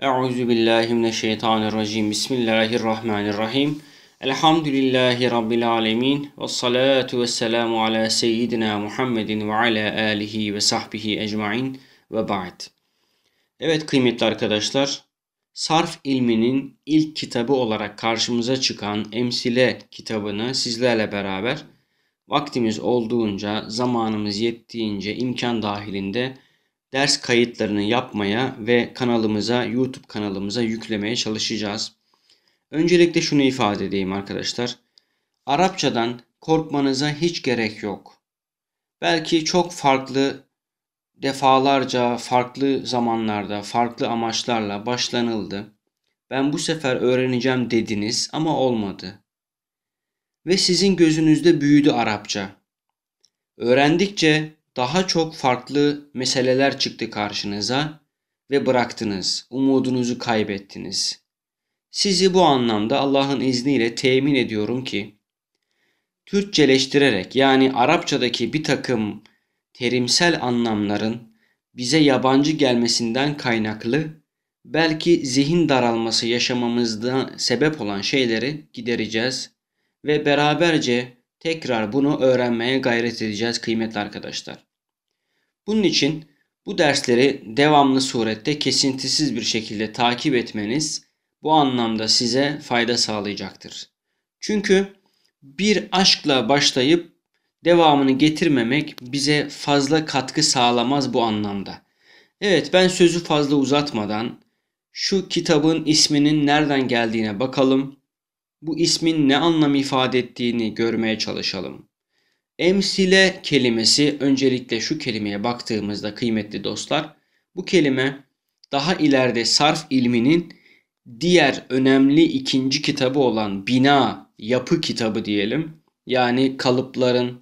Euzu billahi mineşşeytanirracim. Bismillahirrahmanirrahim. Elhamdülillahi rabbil alamin ve salatu vesselamu ala seyyidina Muhammedin ve ala alihi ve sahbihi ecmaîn ve ba'd. Evet kıymetli arkadaşlar, sarf ilminin ilk kitabı olarak karşımıza çıkan Emsile kitabını sizlerle beraber vaktimiz olduğunca, zamanımız yettiğince imkan dahilinde ders kayıtlarını yapmaya ve kanalımıza, YouTube kanalımıza yüklemeye çalışacağız. Öncelikle şunu ifade edeyim arkadaşlar. Arapçadan korkmanıza hiç gerek yok. Belki çok farklı defalarca, farklı zamanlarda, farklı amaçlarla başlanıldı. Ben bu sefer öğreneceğim dediniz ama olmadı. Ve sizin gözünüzde büyüdü Arapça. Öğrendikçe daha çok farklı meseleler çıktı karşınıza ve bıraktınız, umudunuzu kaybettiniz. Sizi bu anlamda Allah'ın izniyle temin ediyorum ki Türkçeleştirerek yani Arapçadaki bir takım terimsel anlamların bize yabancı gelmesinden kaynaklı belki zihin daralması yaşamamızda sebep olan şeyleri gidereceğiz ve beraberce tekrar bunu öğrenmeye gayret edeceğiz kıymetli arkadaşlar. Bunun için bu dersleri devamlı surette kesintisiz bir şekilde takip etmeniz bu anlamda size fayda sağlayacaktır. Çünkü bir aşkla başlayıp devamını getirmemek bize fazla katkı sağlamaz bu anlamda. Evet ben sözü fazla uzatmadan şu kitabın isminin nereden geldiğine bakalım. Bu ismin ne anlam ifade ettiğini görmeye çalışalım. Emsile kelimesi öncelikle şu kelimeye baktığımızda kıymetli dostlar bu kelime daha ileride sarf ilminin diğer önemli ikinci kitabı olan bina yapı kitabı diyelim. Yani kalıpların,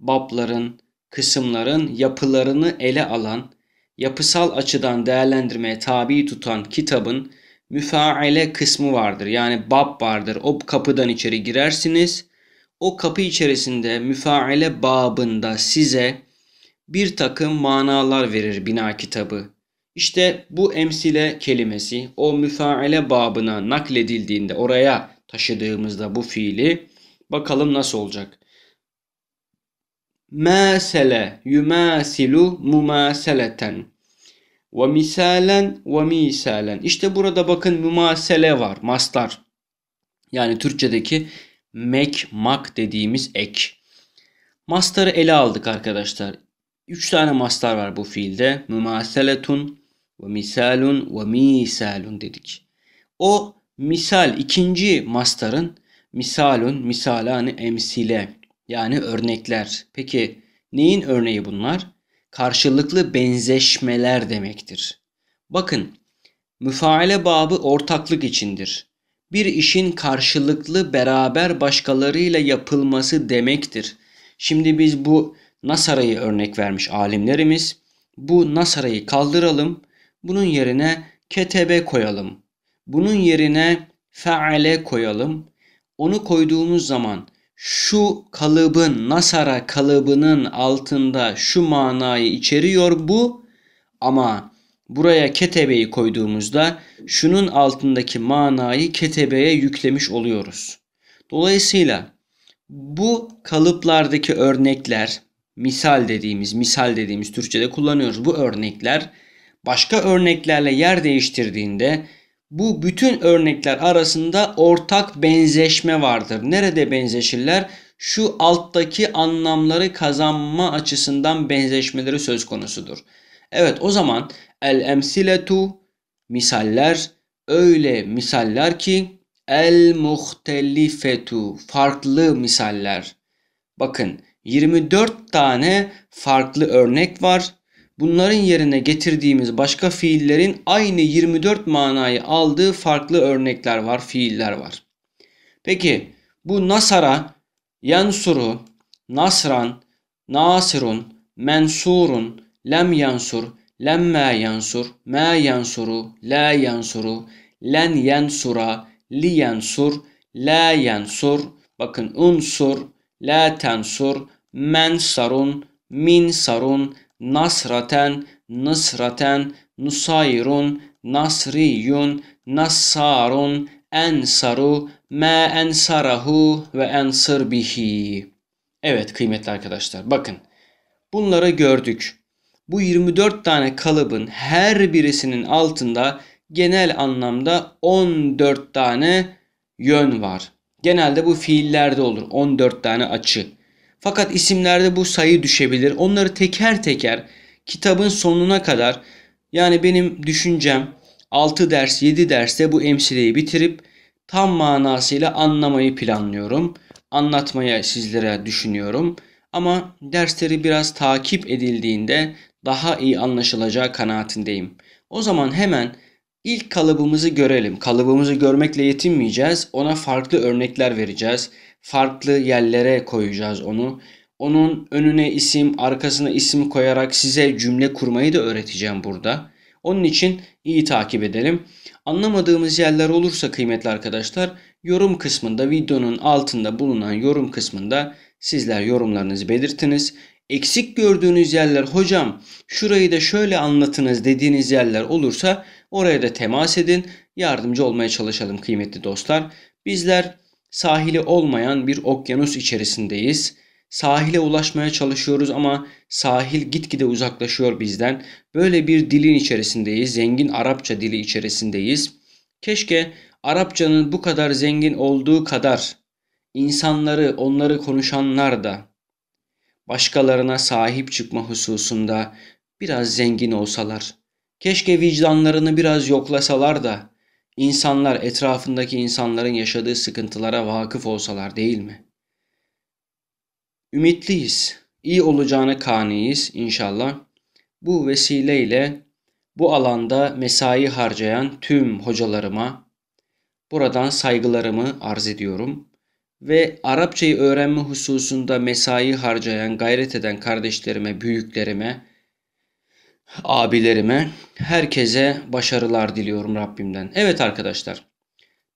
babların, kısımların yapılarını ele alan, yapısal açıdan değerlendirmeye tabi tutan kitabın müfaale kısmı vardır. Yani bab vardır. O kapıdan içeri girersiniz o kapı içerisinde müfaile babında size bir takım manalar verir bina kitabı. İşte bu emsile kelimesi o müfaile babına nakledildiğinde oraya taşıdığımızda bu fiili bakalım nasıl olacak. Mesele yumasilu mumaseleten ve misalen ve misalen. İşte burada bakın mumasele var, mastar. Yani Türkçedeki Mac, Mac dediğimiz ek. Mastarı ele aldık arkadaşlar. 3 tane mastar var bu fiilde. Mümaseletun ve misalun ve misalun dedik. O misal ikinci mastarın misalun, misalani, hani emsile yani örnekler. Peki neyin örneği bunlar? Karşılıklı benzeşmeler demektir. Bakın müfaile babı ortaklık içindir bir işin karşılıklı beraber başkalarıyla yapılması demektir. Şimdi biz bu Nasara'yı örnek vermiş alimlerimiz. Bu Nasara'yı kaldıralım. Bunun yerine ketebe koyalım. Bunun yerine feale koyalım. Onu koyduğumuz zaman şu kalıbın, Nasara kalıbının altında şu manayı içeriyor bu ama Buraya ketebeyi koyduğumuzda şunun altındaki manayı ketebeye yüklemiş oluyoruz. Dolayısıyla bu kalıplardaki örnekler, misal dediğimiz, misal dediğimiz Türkçe'de kullanıyoruz. Bu örnekler başka örneklerle yer değiştirdiğinde bu bütün örnekler arasında ortak benzeşme vardır. Nerede benzeşirler? Şu alttaki anlamları kazanma açısından benzeşmeleri söz konusudur. Evet o zaman El emsiletu misaller öyle misaller ki el muhtelifetu farklı misaller. Bakın 24 tane farklı örnek var. Bunların yerine getirdiğimiz başka fiillerin aynı 24 manayı aldığı farklı örnekler var, fiiller var. Peki bu nasara, yansuru, nasran, nasirun, mensurun, lem yansur, lemme yansur, me yansuru, la yansuru, len yansura, li yansur, la yansur, bakın unsur, la tensur, men sarun, min sarun, nasraten, nısraten, nusayrun, nasriyun, nassarun, ensaru, me ensarahu ve ensır bihi. Evet kıymetli arkadaşlar bakın bunları gördük bu 24 tane kalıbın her birisinin altında genel anlamda 14 tane yön var. Genelde bu fiillerde olur 14 tane açı. Fakat isimlerde bu sayı düşebilir. Onları teker teker kitabın sonuna kadar yani benim düşüncem 6 ders 7 derste bu emsileyi bitirip tam manasıyla anlamayı planlıyorum. Anlatmaya sizlere düşünüyorum. Ama dersleri biraz takip edildiğinde daha iyi anlaşılacağı kanaatindeyim. O zaman hemen ilk kalıbımızı görelim. Kalıbımızı görmekle yetinmeyeceğiz. Ona farklı örnekler vereceğiz. Farklı yerlere koyacağız onu. Onun önüne isim, arkasına isim koyarak size cümle kurmayı da öğreteceğim burada. Onun için iyi takip edelim. Anlamadığımız yerler olursa kıymetli arkadaşlar yorum kısmında videonun altında bulunan yorum kısmında sizler yorumlarınızı belirtiniz eksik gördüğünüz yerler hocam şurayı da şöyle anlatınız dediğiniz yerler olursa oraya da temas edin. Yardımcı olmaya çalışalım kıymetli dostlar. Bizler sahili olmayan bir okyanus içerisindeyiz. Sahile ulaşmaya çalışıyoruz ama sahil gitgide uzaklaşıyor bizden. Böyle bir dilin içerisindeyiz. Zengin Arapça dili içerisindeyiz. Keşke Arapçanın bu kadar zengin olduğu kadar insanları, onları konuşanlar da başkalarına sahip çıkma hususunda biraz zengin olsalar, keşke vicdanlarını biraz yoklasalar da insanlar etrafındaki insanların yaşadığı sıkıntılara vakıf olsalar değil mi? Ümitliyiz. iyi olacağını kaniyiz inşallah. Bu vesileyle bu alanda mesai harcayan tüm hocalarıma buradan saygılarımı arz ediyorum ve Arapçayı öğrenme hususunda mesai harcayan, gayret eden kardeşlerime, büyüklerime, abilerime, herkese başarılar diliyorum Rabbimden. Evet arkadaşlar,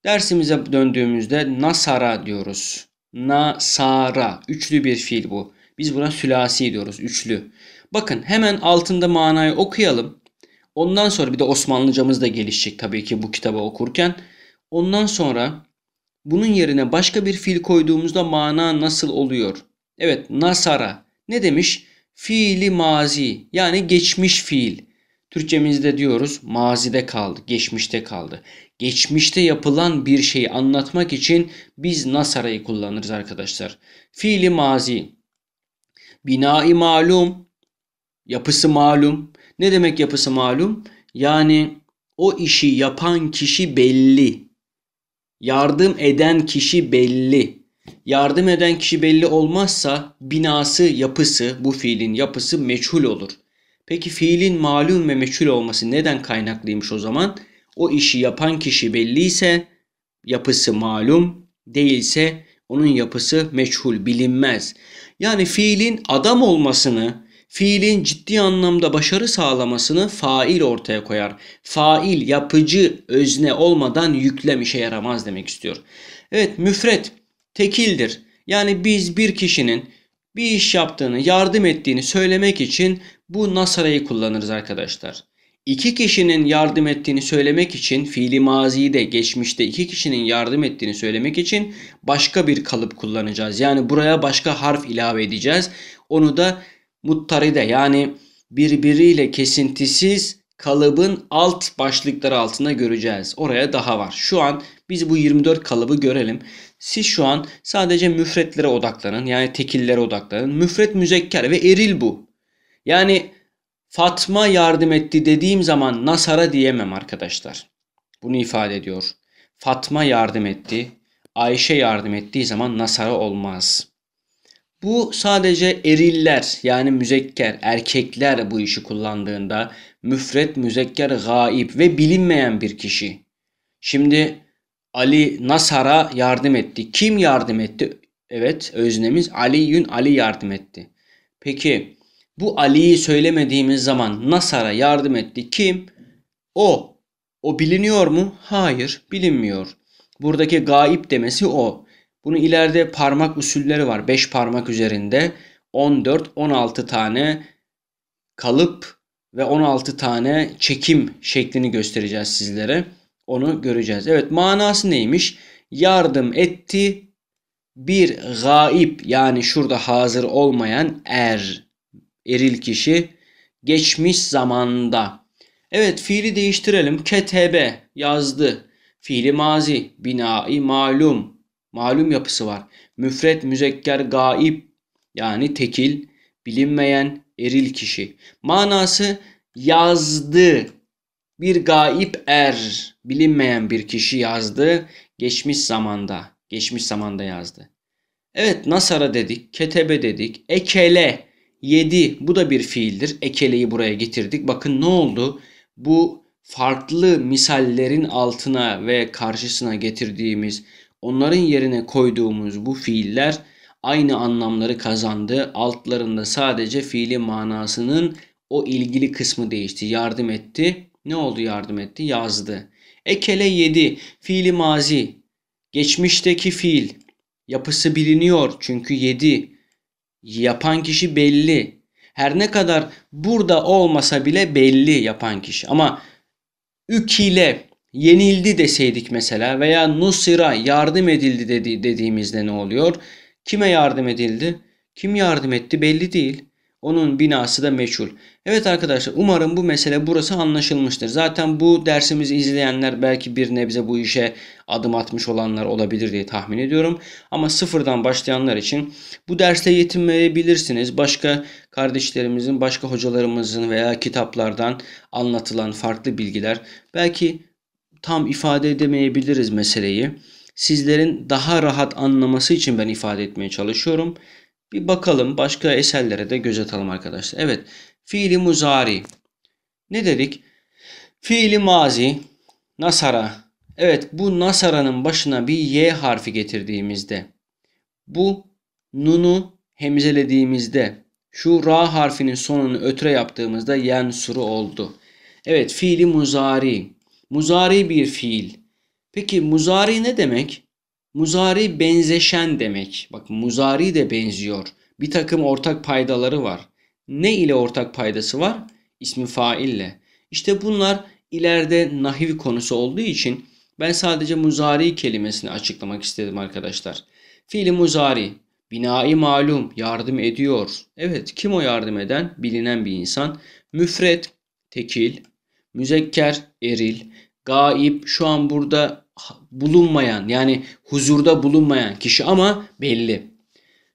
dersimize döndüğümüzde Nasara diyoruz. Nasara, üçlü bir fiil bu. Biz buna sülasi diyoruz, üçlü. Bakın hemen altında manayı okuyalım. Ondan sonra bir de Osmanlıcamız da gelişecek tabii ki bu kitabı okurken. Ondan sonra bunun yerine başka bir fiil koyduğumuzda mana nasıl oluyor? Evet nasara. Ne demiş? Fiili mazi yani geçmiş fiil. Türkçemizde diyoruz mazide kaldı, geçmişte kaldı. Geçmişte yapılan bir şeyi anlatmak için biz nasara'yı kullanırız arkadaşlar. Fiili mazi. Binai malum, yapısı malum. Ne demek yapısı malum? Yani o işi yapan kişi belli. Yardım eden kişi belli. Yardım eden kişi belli olmazsa binası, yapısı, bu fiilin yapısı meçhul olur. Peki fiilin malum ve meçhul olması neden kaynaklıymış o zaman? O işi yapan kişi belliyse yapısı malum, değilse onun yapısı meçhul, bilinmez. Yani fiilin adam olmasını, Fiilin ciddi anlamda başarı sağlamasını fail ortaya koyar. Fail yapıcı özne olmadan yüklem işe yaramaz demek istiyor. Evet müfret tekildir. Yani biz bir kişinin bir iş yaptığını, yardım ettiğini söylemek için bu nasarayı kullanırız arkadaşlar. İki kişinin yardım ettiğini söylemek için fiili maziyi de geçmişte iki kişinin yardım ettiğini söylemek için başka bir kalıp kullanacağız. Yani buraya başka harf ilave edeceğiz. Onu da muttaride yani birbiriyle kesintisiz kalıbın alt başlıkları altında göreceğiz. Oraya daha var. Şu an biz bu 24 kalıbı görelim. Siz şu an sadece müfretlere odaklanın. Yani tekillere odaklanın. Müfret müzekker ve eril bu. Yani Fatma yardım etti dediğim zaman Nasara diyemem arkadaşlar. Bunu ifade ediyor. Fatma yardım etti. Ayşe yardım ettiği zaman Nasara olmaz. Bu sadece eriller yani müzekker, erkekler bu işi kullandığında müfret, müzekker, gaib ve bilinmeyen bir kişi. Şimdi Ali Nasar'a yardım etti. Kim yardım etti? Evet öznemiz Aliyün Ali yardım etti. Peki bu Ali'yi söylemediğimiz zaman Nasar'a yardım etti. Kim? O. O biliniyor mu? Hayır bilinmiyor. Buradaki gaip demesi o. Bunu ileride parmak usulleri var. 5 parmak üzerinde 14 16 tane kalıp ve 16 tane çekim şeklini göstereceğiz sizlere. Onu göreceğiz. Evet manası neymiş? Yardım etti bir gaip yani şurada hazır olmayan er eril kişi geçmiş zamanda. Evet fiili değiştirelim. Ketebe yazdı. Fiili mazi, binai malum, malum yapısı var. Müfret, müzekker, gaib yani tekil, bilinmeyen, eril kişi. Manası yazdı. Bir gaib er, bilinmeyen bir kişi yazdı geçmiş zamanda. Geçmiş zamanda yazdı. Evet nasara dedik, ketebe dedik, ekele yedi bu da bir fiildir. Ekeleyi buraya getirdik. Bakın ne oldu? Bu farklı misallerin altına ve karşısına getirdiğimiz onların yerine koyduğumuz bu fiiller aynı anlamları kazandı. Altlarında sadece fiili manasının o ilgili kısmı değişti. Yardım etti. Ne oldu yardım etti? Yazdı. Ekele yedi. Fiili mazi. Geçmişteki fiil. Yapısı biliniyor çünkü yedi. Yapan kişi belli. Her ne kadar burada olmasa bile belli yapan kişi. Ama ükile yenildi deseydik mesela veya nusira yardım edildi dedi, dediğimizde ne oluyor? Kime yardım edildi? Kim yardım etti belli değil. Onun binası da meçhul. Evet arkadaşlar umarım bu mesele burası anlaşılmıştır. Zaten bu dersimizi izleyenler belki bir nebze bu işe adım atmış olanlar olabilir diye tahmin ediyorum. Ama sıfırdan başlayanlar için bu dersle yetinmeyebilirsiniz. Başka kardeşlerimizin, başka hocalarımızın veya kitaplardan anlatılan farklı bilgiler belki tam ifade edemeyebiliriz meseleyi. Sizlerin daha rahat anlaması için ben ifade etmeye çalışıyorum. Bir bakalım başka eserlere de göz atalım arkadaşlar. Evet fiili muzari. Ne dedik? Fiili mazi. Nasara. Evet bu nasara'nın başına bir y harfi getirdiğimizde. Bu nunu hemzelediğimizde. Şu ra harfinin sonunu ötre yaptığımızda yensuru oldu. Evet fiili muzari. Muzari bir fiil. Peki muzari ne demek? Muzari benzeşen demek. Bak muzari de benziyor. Bir takım ortak paydaları var. Ne ile ortak paydası var? İsmi faille. İşte bunlar ileride nahiv konusu olduğu için ben sadece muzari kelimesini açıklamak istedim arkadaşlar. Fiili muzari. Binai malum yardım ediyor. Evet kim o yardım eden? Bilinen bir insan. Müfret tekil. Müzekker eril gaib şu an burada bulunmayan yani huzurda bulunmayan kişi ama belli.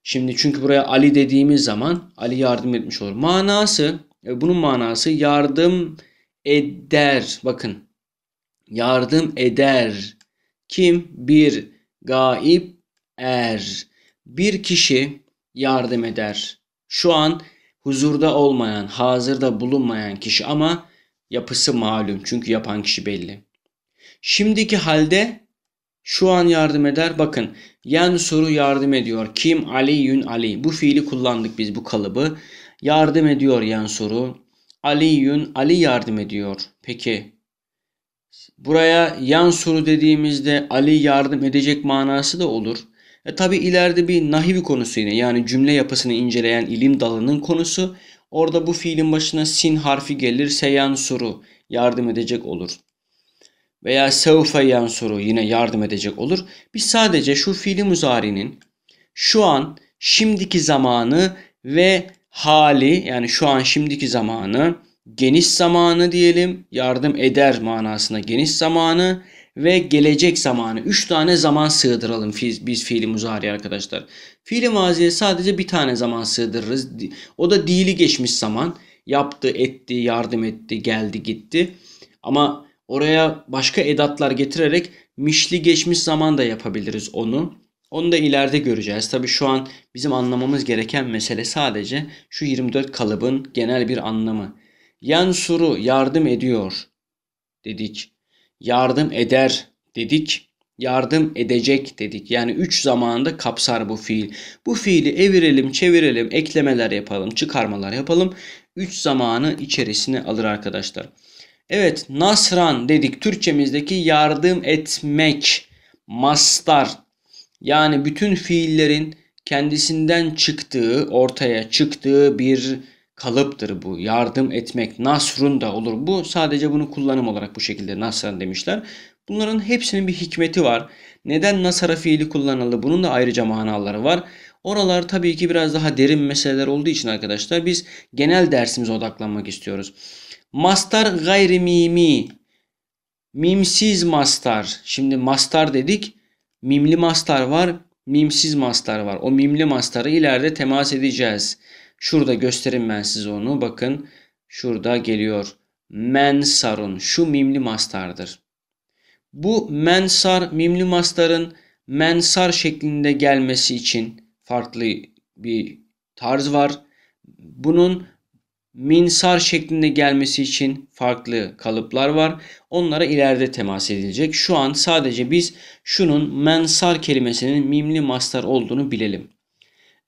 Şimdi çünkü buraya Ali dediğimiz zaman Ali yardım etmiş olur. Manası e, bunun manası yardım eder. Bakın yardım eder. Kim? Bir gaib er. Bir kişi yardım eder. Şu an huzurda olmayan, hazırda bulunmayan kişi ama yapısı malum. Çünkü yapan kişi belli. Şimdiki halde şu an yardım eder. Bakın yen soru yardım ediyor. Kim Ali Aliyün Ali. Bu fiili kullandık biz bu kalıbı. Yardım ediyor yen soru. Ali Aliyün Ali yardım ediyor. Peki buraya yan soru dediğimizde Ali yardım edecek manası da olur. E tabi ileride bir nahivi konusu yine yani cümle yapısını inceleyen ilim dalının konusu. Orada bu fiilin başına sin harfi gelirse yan soru yardım edecek olur veya sevfe soru yine yardım edecek olur. Biz sadece şu fiili muzarinin şu an şimdiki zamanı ve hali yani şu an şimdiki zamanı geniş zamanı diyelim yardım eder manasına geniş zamanı ve gelecek zamanı. Üç tane zaman sığdıralım biz, biz fiili muzari arkadaşlar. Fiili maziye sadece bir tane zaman sığdırırız. O da dili geçmiş zaman. Yaptı, etti, yardım etti, geldi, gitti. Ama Oraya başka edatlar getirerek mişli geçmiş zamanda yapabiliriz onu. Onu da ileride göreceğiz. Tabii şu an bizim anlamamız gereken mesele sadece şu 24 kalıbın genel bir anlamı. Yan Yansuru yardım ediyor dedik. Yardım eder dedik. Yardım edecek dedik. Yani 3 zamanda kapsar bu fiil. Bu fiili evirelim, çevirelim, eklemeler yapalım, çıkarmalar yapalım. 3 zamanı içerisine alır arkadaşlar. Evet nasran dedik. Türkçemizdeki yardım etmek. Mastar. Yani bütün fiillerin kendisinden çıktığı, ortaya çıktığı bir kalıptır bu. Yardım etmek, nasrun da olur bu. Sadece bunu kullanım olarak bu şekilde nasran demişler. Bunların hepsinin bir hikmeti var. Neden nasara fiili kullanıldı? Bunun da ayrıca manaları var. Oralar tabii ki biraz daha derin meseleler olduğu için arkadaşlar biz genel dersimize odaklanmak istiyoruz. Mastar gayrimimi. Mimsiz mastar. Şimdi mastar dedik. Mimli mastar var. Mimsiz mastar var. O mimli mastarı ileride temas edeceğiz. Şurada gösterin ben size onu. Bakın şurada geliyor. Mensarun. Şu mimli mastardır. Bu mensar mimli mastarın mensar şeklinde gelmesi için farklı bir tarz var. Bunun minsar şeklinde gelmesi için farklı kalıplar var. Onlara ileride temas edilecek. Şu an sadece biz şunun mensar kelimesinin mimli mastar olduğunu bilelim.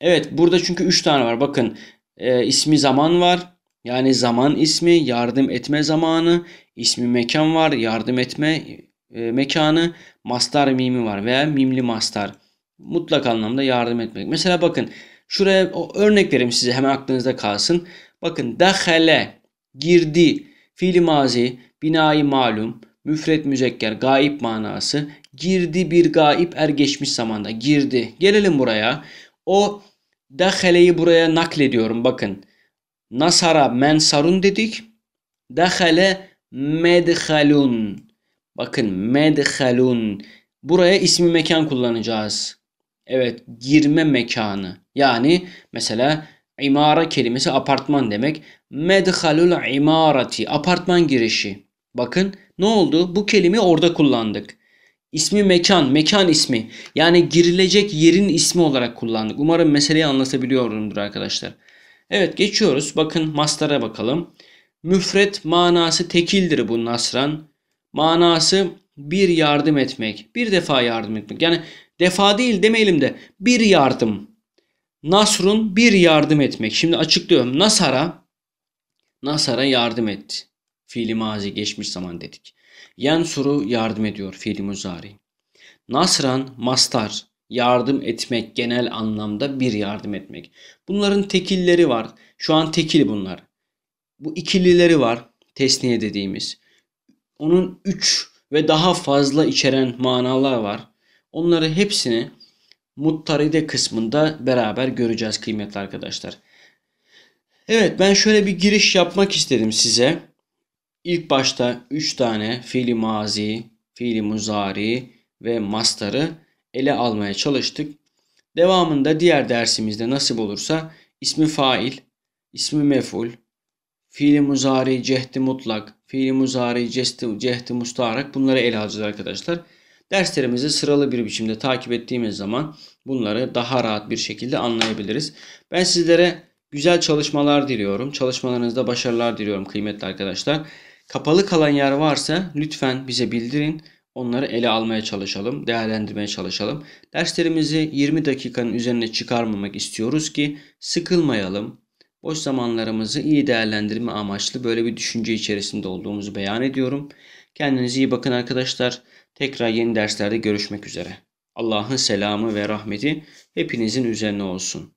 Evet burada çünkü 3 tane var. Bakın e, ismi zaman var. Yani zaman ismi, yardım etme zamanı, ismi mekan var, yardım etme e, mekanı, mastar mimi var veya mimli mastar. Mutlak anlamda yardım etmek. Mesela bakın şuraya örnek vereyim size hemen aklınızda kalsın. Bakın dahale girdi fiili mazi binayı malum müfret müzekker gayip manası girdi bir gayip er geçmiş zamanda girdi. Gelelim buraya. O dahaleyi buraya naklediyorum bakın. Nasara mensarun dedik. Dahale medhalun. Bakın medhalun. Buraya ismi mekan kullanacağız. Evet girme mekanı. Yani mesela İmara kelimesi apartman demek. Medhalul imarati apartman girişi. Bakın ne oldu? Bu kelimi orada kullandık. İsmi mekan, mekan ismi. Yani girilecek yerin ismi olarak kullandık. Umarım meseleyi anlatabiliyorumdur arkadaşlar. Evet geçiyoruz. Bakın maslara bakalım. Müfret manası tekildir bu nasran. Manası bir yardım etmek. Bir defa yardım etmek. Yani defa değil demeyelim de bir yardım. Nasrun bir yardım etmek. Şimdi açıklıyorum. Nasara Nasara yardım etti. Fiili mazi geçmiş zaman dedik. Yensuru yardım ediyor fiili muzari. Nasran mastar yardım etmek genel anlamda bir yardım etmek. Bunların tekilleri var. Şu an tekil bunlar. Bu ikilileri var. Tesniye dediğimiz. Onun üç ve daha fazla içeren manalar var. Onları hepsini muttaride kısmında beraber göreceğiz kıymetli arkadaşlar. Evet ben şöyle bir giriş yapmak istedim size. İlk başta 3 tane fiili mazi, fiili muzari ve mastarı ele almaya çalıştık. Devamında diğer dersimizde nasip olursa ismi fail, ismi meful, fiili muzari cehdi mutlak, fiili muzari cehdi, cehdi mustarak bunları ele alacağız arkadaşlar. Derslerimizi sıralı bir biçimde takip ettiğimiz zaman bunları daha rahat bir şekilde anlayabiliriz. Ben sizlere güzel çalışmalar diliyorum. Çalışmalarınızda başarılar diliyorum kıymetli arkadaşlar. Kapalı kalan yer varsa lütfen bize bildirin. Onları ele almaya çalışalım, değerlendirmeye çalışalım. Derslerimizi 20 dakikanın üzerine çıkarmamak istiyoruz ki sıkılmayalım. Boş zamanlarımızı iyi değerlendirme amaçlı böyle bir düşünce içerisinde olduğumuzu beyan ediyorum. Kendinize iyi bakın arkadaşlar. Tekrar yeni derslerde görüşmek üzere. Allah'ın selamı ve rahmeti hepinizin üzerine olsun.